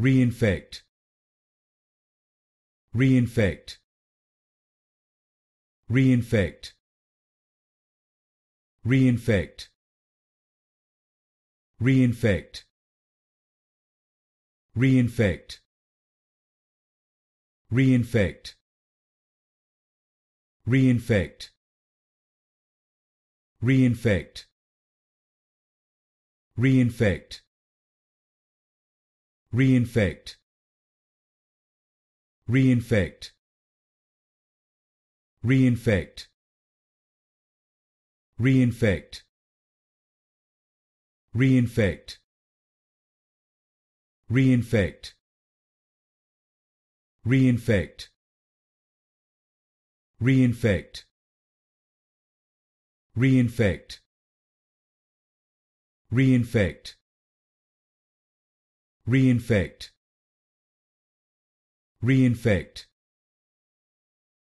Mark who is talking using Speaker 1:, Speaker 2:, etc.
Speaker 1: reinfect reinfect reinfect reinfect reinfect reinfect reinfect reinfect reinfect reinfect reinfect reinfect reinfect reinfect reinfect reinfect reinfect reinfect reinfect reinfect Reinfect. Reinfect.